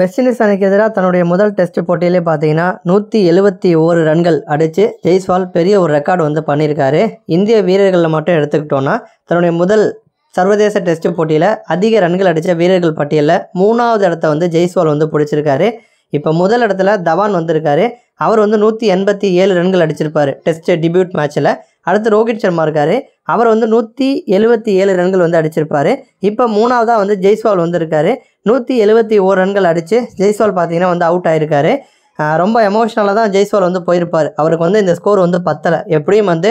west Indies அணிக்கு எதிராக தன்னுடைய முதல் டெஸ்ட் போட்டியிலே பார்த்தீங்கன்னா நூற்றி எழுபத்தி ஓரு ரன்கள் அடித்து ஜெய்ஸ்வால் பெரிய ஒரு ரெக்கார்டு வந்து பண்ணியிருக்காரு இந்திய வீரர்களில் மட்டும் எடுத்துக்கிட்டோன்னா தன்னுடைய முதல் சர்வதேச டெஸ்ட் போட்டியில் அதிக ரன்கள் அடித்த வீரர்கள் பட்டியலில் மூணாவது இடத்த வந்து ஜெய்ஸ்வால் வந்து பிடிச்சிருக்காரு இப்போ முதல் இடத்துல தவான் வந்திருக்காரு அவர் வந்து நூற்றி எண்பத்தி ஏழு ரன்கள் அடிச்சிருப்பார் டெஸ்ட் டிபியூட் மேட்ச்சில் அடுத்து ரோஹித் சர்மா இருக்கார் அவர் வந்து நூற்றி எழுபத்தி ஏழு ரன்கள் வந்து அடிச்சிருப்பார் இப்போ மூணாவதாக வந்து ஜெய்ஸ்வால் வந்திருக்காரு நூற்றி எழுபத்தி ஓர் ரன்கள் அடித்து ஜெய்ஸ்வால் பார்த்தீங்கன்னா வந்து அவுட் ஆயிருக்காரு ரொம்ப எமோஷ்னலாக தான் ஜெய்ஸ்வால் வந்து போயிருப்பார் அவருக்கு வந்து இந்த ஸ்கோர் வந்து பத்தலை எப்படியும் வந்து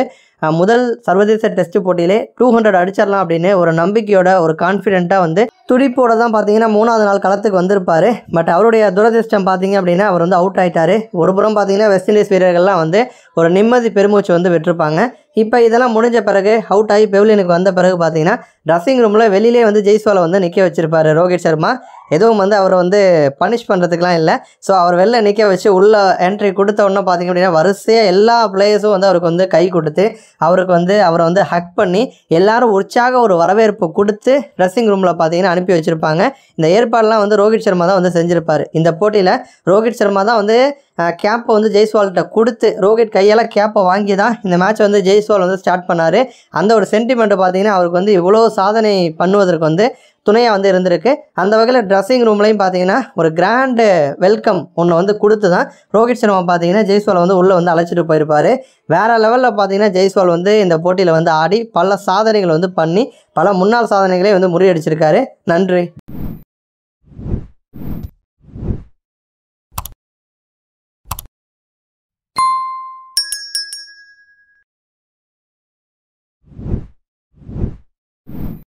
முதல் சர்வதேச டெஸ்ட் போட்டியிலே டூ ஹண்ட்ரட் அடிச்சிடலாம் அப்படின்னு ஒரு நம்பிக்கையோட ஒரு கான்ஃபிடென்ட்டாக வந்து துடிப்போடு தான் பார்த்தீங்கன்னா மூணாவது நாள் களத்துக்கு வந்திருப்பார் பட் அவருடைய துரதிருஷ்டம் பார்த்தீங்க அப்படின்னா அவர் வந்து அவுட் ஆகிட்டார் ஒரு புறம் பார்த்தீங்கன்னா வெஸ்ட் இண்டீஸ் வீரர்கள்லாம் வந்து ஒரு நிம்மதி பெருமூச்சு வந்து விட்டுருப்பாங்க இப்போ இதெல்லாம் முடிஞ்ச பிறகு அவுட் ஆகி பெவிலியனுக்கு வந்த பிறகு பார்த்தீங்கன்னா ட்ரெஸ்ஸிங் ரூமில் வெளியிலே வந்து ஜெய்ஸ்வாலை வந்து நிற்க வச்சிருப்பாரு ரோஹித் சர்மா எதுவும் வந்து அவரை வந்து பனிஷ் பண்ணுறதுக்குலாம் இல்லை ஸோ அவர் வெளில நிற்க வச்சு உள்ளே என்ட்ரி கொடுத்த உடனே பார்த்திங்க அப்படின்னா வரிசையாக எல்லா பிளேயர்ஸும் வந்து அவருக்கு வந்து கை கொடுத்து அவருக்கு வந்து அவரை வந்து ஹக் பண்ணி எல்லாரும் உற்சாக ஒரு வரவேற்பு கொடுத்து ட்ரெஸ்ஸிங் ரூமில் பார்த்தீங்கன்னா அனுப்பி வச்சுருப்பாங்க இந்த ஏற்பாடெலாம் வந்து ரோஹித் சர்மா தான் வந்து செஞ்சுருப்பார் இந்த போட்டியில் ரோஹித் சர்மா தான் வந்து கேப்பை வந்து ஜெய்ஸ்வால்கிட்ட கொடுத்து ரோஹித் கையால் கேப்பை வாங்கி தான் இந்த மேட்ச்சை வந்து ஜெய்ஸ்வால் வந்து ஸ்டார்ட் பண்ணார் அந்த ஒரு சென்டிமெண்ட்டை பார்த்தீங்கன்னா அவருக்கு வந்து இவ்வளோ சாதனை பண்ணுவதற்கு வந்து துணையாக வந்து இருந்திருக்கு அந்த வகையில் ட்ரெஸ்ஸிங் ரூம்லையும் பார்த்தீங்கன்னா ஒரு கிராண்டு வெல்கம் ஒன்று வந்து கொடுத்து தான் ரோஹித் சர்மா பார்த்தீங்கன்னா ஜெய்ஸ்வால் வந்து உள்ளே வந்து அழைச்சிட்டு போயிருப்பார் வேறு லெவலில் பார்த்தீங்கன்னா ஜெய்ஸ்வால் வந்து இந்த போட்டியில் வந்து ஆடி பல சாதனைகளை வந்து பண்ணி பல முன்னாள் சாதனைகளே வந்து முறியடிச்சிருக்காரு நன்றி